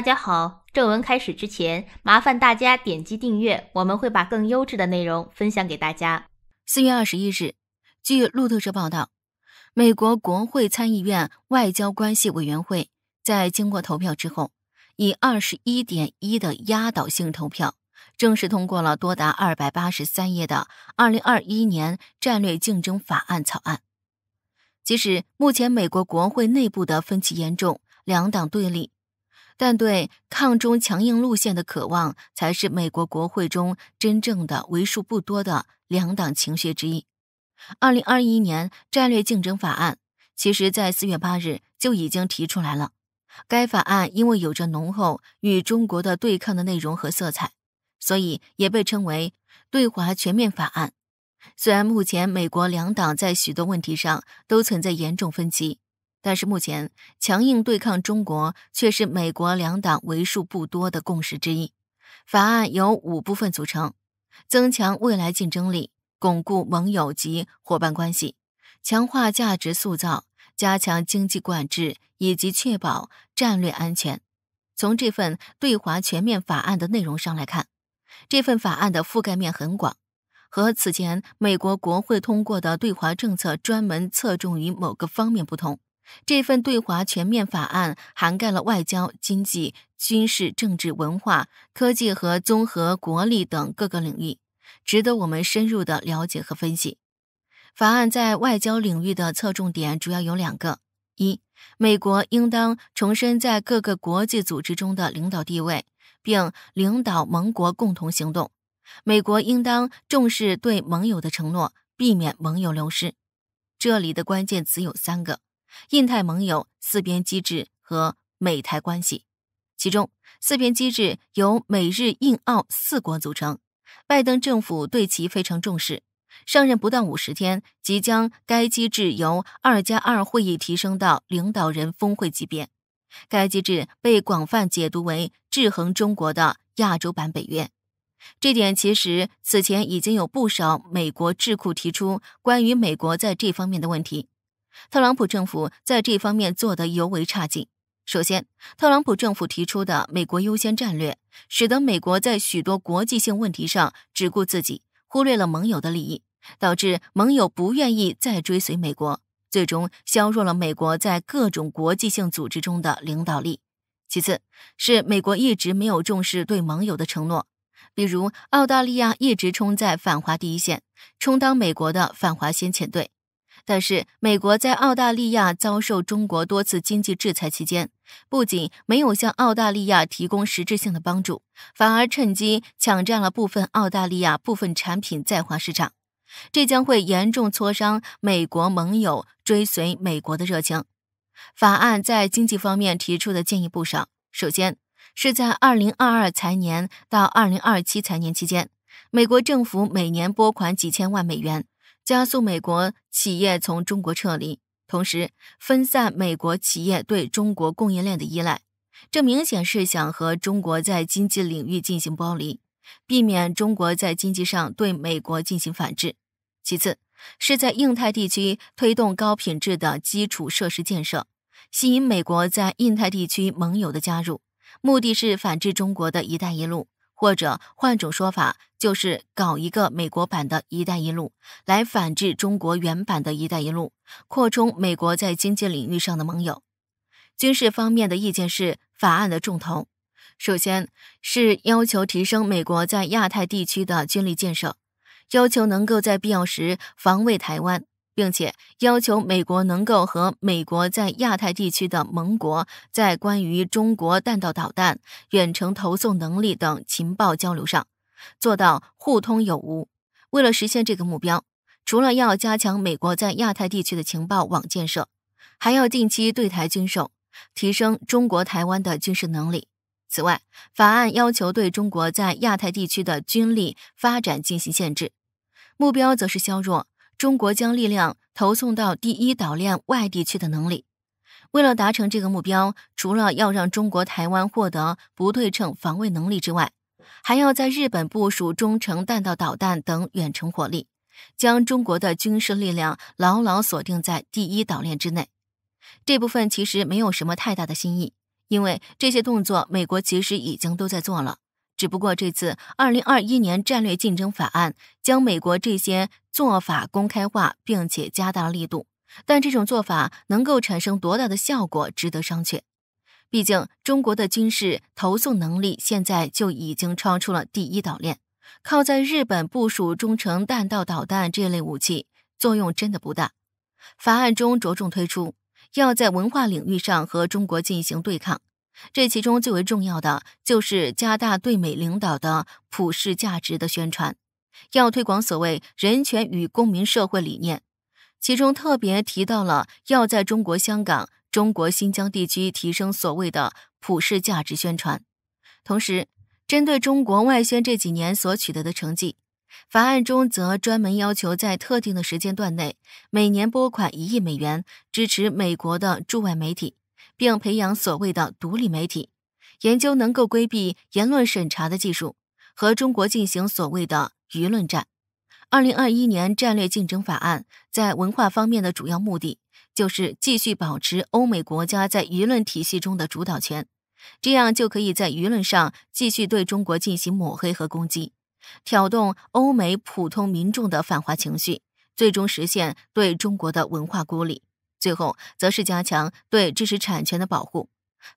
大家好，正文开始之前，麻烦大家点击订阅，我们会把更优质的内容分享给大家。四月二十一日，据路透社报道，美国国会参议院外交关系委员会在经过投票之后，以二十一点一的压倒性投票，正式通过了多达二百八十三页的二零二一年战略竞争法案草案。即使目前美国国会内部的分歧严重，两党对立。但对抗中强硬路线的渴望，才是美国国会中真正的为数不多的两党情绪之一。二零二一年战略竞争法案，其实，在四月八日就已经提出来了。该法案因为有着浓厚与中国的对抗的内容和色彩，所以也被称为“对华全面法案”。虽然目前美国两党在许多问题上都存在严重分歧。但是目前，强硬对抗中国却是美国两党为数不多的共识之一。法案由五部分组成：增强未来竞争力、巩固盟友及伙伴关系、强化价值塑造、加强经济管制以及确保战略安全。从这份对华全面法案的内容上来看，这份法案的覆盖面很广，和此前美国国会通过的对华政策专门侧重于某个方面不同。这份对华全面法案涵盖了外交、经济、军事、政治、文化、科技和综合国力等各个领域，值得我们深入的了解和分析。法案在外交领域的侧重点主要有两个：一、美国应当重申在各个国际组织中的领导地位，并领导盟国共同行动；美国应当重视对盟友的承诺，避免盟友流失。这里的关键词有三个。印太盟友四边机制和美台关系，其中四边机制由美日印澳四国组成，拜登政府对其非常重视。上任不到五十天，即将该机制由二加二会议提升到领导人峰会级别。该机制被广泛解读为制衡中国的亚洲版北约。这点其实此前已经有不少美国智库提出关于美国在这方面的问题。特朗普政府在这方面做得尤为差劲。首先，特朗普政府提出的“美国优先”战略，使得美国在许多国际性问题上只顾自己，忽略了盟友的利益，导致盟友不愿意再追随美国，最终削弱了美国在各种国际性组织中的领导力。其次，是美国一直没有重视对盟友的承诺，比如澳大利亚一直冲在反华第一线，充当美国的反华先遣队。但是，美国在澳大利亚遭受中国多次经济制裁期间，不仅没有向澳大利亚提供实质性的帮助，反而趁机抢占了部分澳大利亚部分产品在华市场，这将会严重挫伤美国盟友追随美国的热情。法案在经济方面提出的建议不少，首先是在二零二二财年到二零二七财年期间，美国政府每年拨款几千万美元。加速美国企业从中国撤离，同时分散美国企业对中国供应链的依赖，这明显是想和中国在经济领域进行剥离，避免中国在经济上对美国进行反制。其次，是在印太地区推动高品质的基础设施建设，吸引美国在印太地区盟友的加入，目的是反制中国的一带一路。或者换种说法，就是搞一个美国版的一带一路，来反制中国原版的一带一路，扩充美国在经济领域上的盟友。军事方面的意见是法案的重头，首先是要求提升美国在亚太地区的军力建设，要求能够在必要时防卫台湾。并且要求美国能够和美国在亚太地区的盟国在关于中国弹道导弹远程投送能力等情报交流上，做到互通有无。为了实现这个目标，除了要加强美国在亚太地区的情报网建设，还要定期对台军售，提升中国台湾的军事能力。此外，法案要求对中国在亚太地区的军力发展进行限制，目标则是削弱。中国将力量投送到第一岛链外地区的能力，为了达成这个目标，除了要让中国台湾获得不对称防卫能力之外，还要在日本部署中程弹道导弹等远程火力，将中国的军事力量牢牢锁定在第一岛链之内。这部分其实没有什么太大的新意，因为这些动作美国其实已经都在做了。只不过这次《二零二一年战略竞争法案》将美国这些做法公开化，并且加大力度，但这种做法能够产生多大的效果，值得商榷。毕竟中国的军事投送能力现在就已经超出了第一岛链，靠在日本部署中程弹道导弹这类武器作用真的不大。法案中着重推出，要在文化领域上和中国进行对抗。这其中最为重要的就是加大对美领导的普世价值的宣传，要推广所谓人权与公民社会理念，其中特别提到了要在中国香港、中国新疆地区提升所谓的普世价值宣传。同时，针对中国外宣这几年所取得的成绩，法案中则专门要求在特定的时间段内每年拨款一亿美元支持美国的驻外媒体。并培养所谓的独立媒体，研究能够规避言论审查的技术，和中国进行所谓的舆论战。二零二一年战略竞争法案在文化方面的主要目的，就是继续保持欧美国家在舆论体系中的主导权，这样就可以在舆论上继续对中国进行抹黑和攻击，挑动欧美普通民众的反华情绪，最终实现对中国的文化孤立。最后，则是加强对知识产权的保护。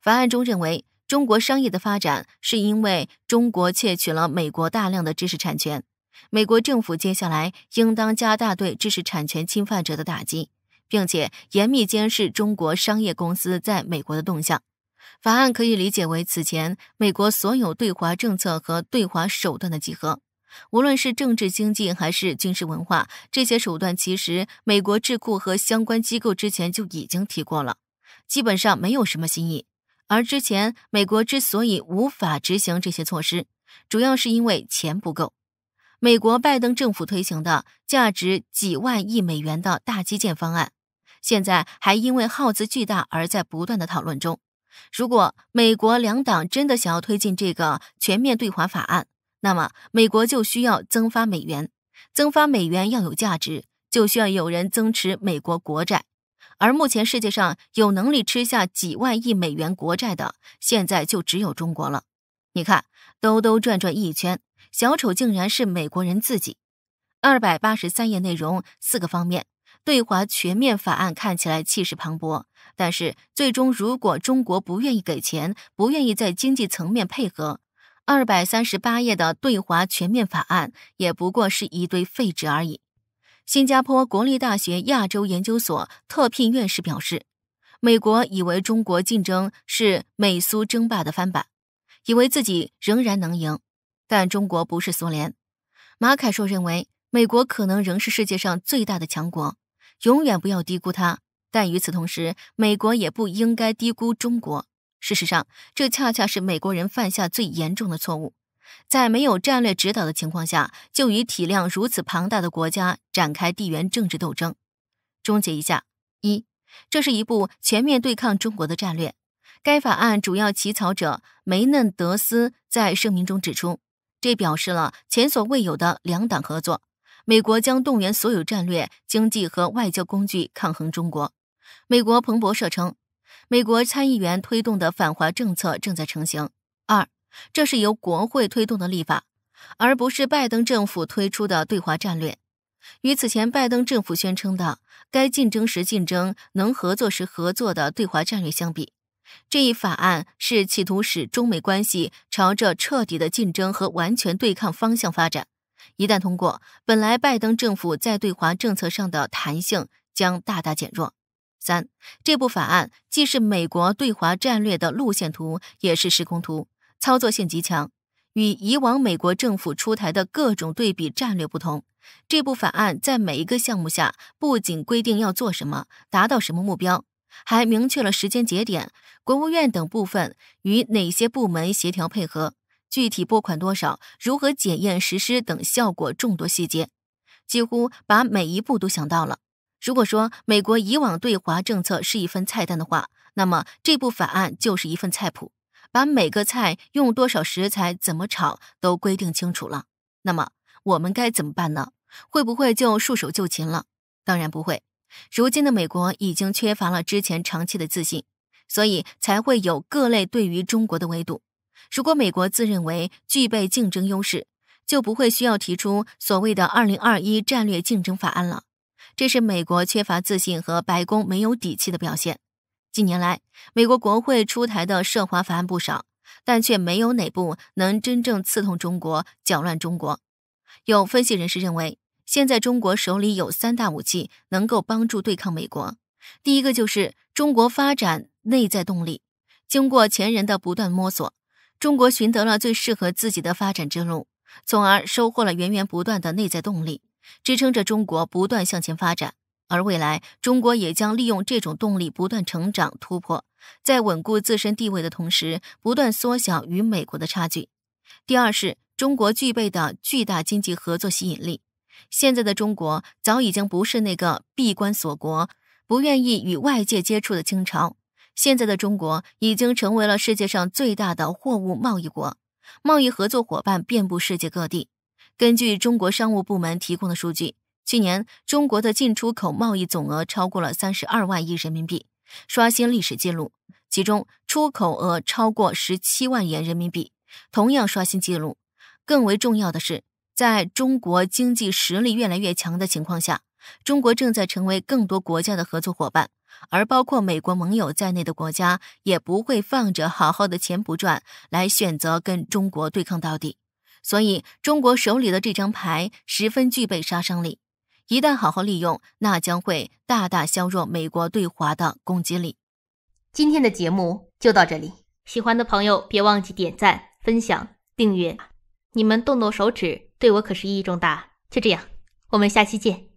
法案中认为，中国商业的发展是因为中国窃取了美国大量的知识产权。美国政府接下来应当加大对知识产权侵犯者的打击，并且严密监视中国商业公司在美国的动向。法案可以理解为此前美国所有对华政策和对华手段的集合。无论是政治、经济还是军事、文化，这些手段其实美国智库和相关机构之前就已经提过了，基本上没有什么新意。而之前美国之所以无法执行这些措施，主要是因为钱不够。美国拜登政府推行的价值几万亿美元的大基建方案，现在还因为耗资巨大而在不断的讨论中。如果美国两党真的想要推进这个全面对华法案，那么，美国就需要增发美元，增发美元要有价值，就需要有人增持美国国债，而目前世界上有能力吃下几万亿美元国债的，现在就只有中国了。你看，兜兜转转一圈，小丑竟然是美国人自己。二百八十三页内容四个方面，对华全面法案看起来气势磅礴，但是最终如果中国不愿意给钱，不愿意在经济层面配合。二百三十八页的对华全面法案也不过是一堆废纸而已。新加坡国立大学亚洲研究所特聘院士表示，美国以为中国竞争是美苏争霸的翻版，以为自己仍然能赢，但中国不是苏联。马凯硕认为，美国可能仍是世界上最大的强国，永远不要低估它。但与此同时，美国也不应该低估中国。事实上，这恰恰是美国人犯下最严重的错误，在没有战略指导的情况下，就与体量如此庞大的国家展开地缘政治斗争。终结一下：一，这是一部全面对抗中国的战略。该法案主要起草者梅嫩德斯在声明中指出，这表示了前所未有的两党合作。美国将动员所有战略、经济和外交工具抗衡中国。美国彭博社称。美国参议员推动的反华政策正在成型。二，这是由国会推动的立法，而不是拜登政府推出的对华战略。与此前拜登政府宣称的“该竞争时竞争，能合作时合作”的对华战略相比，这一法案是企图使中美关系朝着彻底的竞争和完全对抗方向发展。一旦通过，本来拜登政府在对华政策上的弹性将大大减弱。三，这部法案既是美国对华战略的路线图，也是时空图，操作性极强。与以往美国政府出台的各种对比战略不同，这部法案在每一个项目下不仅规定要做什么、达到什么目标，还明确了时间节点、国务院等部分与哪些部门协调配合、具体拨款多少、如何检验实施等效果众多细节，几乎把每一步都想到了。如果说美国以往对华政策是一份菜单的话，那么这部法案就是一份菜谱，把每个菜用多少食材、怎么炒都规定清楚了。那么我们该怎么办呢？会不会就束手就擒了？当然不会。如今的美国已经缺乏了之前长期的自信，所以才会有各类对于中国的围堵。如果美国自认为具备竞争优势，就不会需要提出所谓的《二零二一战略竞争法案》了。这是美国缺乏自信和白宫没有底气的表现。近年来，美国国会出台的涉华法案不少，但却没有哪部能真正刺痛中国、搅乱中国。有分析人士认为，现在中国手里有三大武器能够帮助对抗美国。第一个就是中国发展内在动力。经过前人的不断摸索，中国寻得了最适合自己的发展之路，从而收获了源源不断的内在动力。支撑着中国不断向前发展，而未来中国也将利用这种动力不断成长突破，在稳固自身地位的同时，不断缩小与美国的差距。第二是，中国具备的巨大经济合作吸引力。现在的中国早已经不是那个闭关锁国、不愿意与外界接触的清朝，现在的中国已经成为了世界上最大的货物贸易国，贸易合作伙伴遍布世界各地。根据中国商务部门提供的数据，去年中国的进出口贸易总额超过了三十二万亿人民币，刷新历史记录。其中出口额超过十七万元人民币，同样刷新记录。更为重要的是，在中国经济实力越来越强的情况下，中国正在成为更多国家的合作伙伴，而包括美国盟友在内的国家也不会放着好好的钱不赚，来选择跟中国对抗到底。所以，中国手里的这张牌十分具备杀伤力，一旦好好利用，那将会大大削弱美国对华的攻击力。今天的节目就到这里，喜欢的朋友别忘记点赞、分享、订阅，你们动动手指对我可是意义重大。就这样，我们下期见。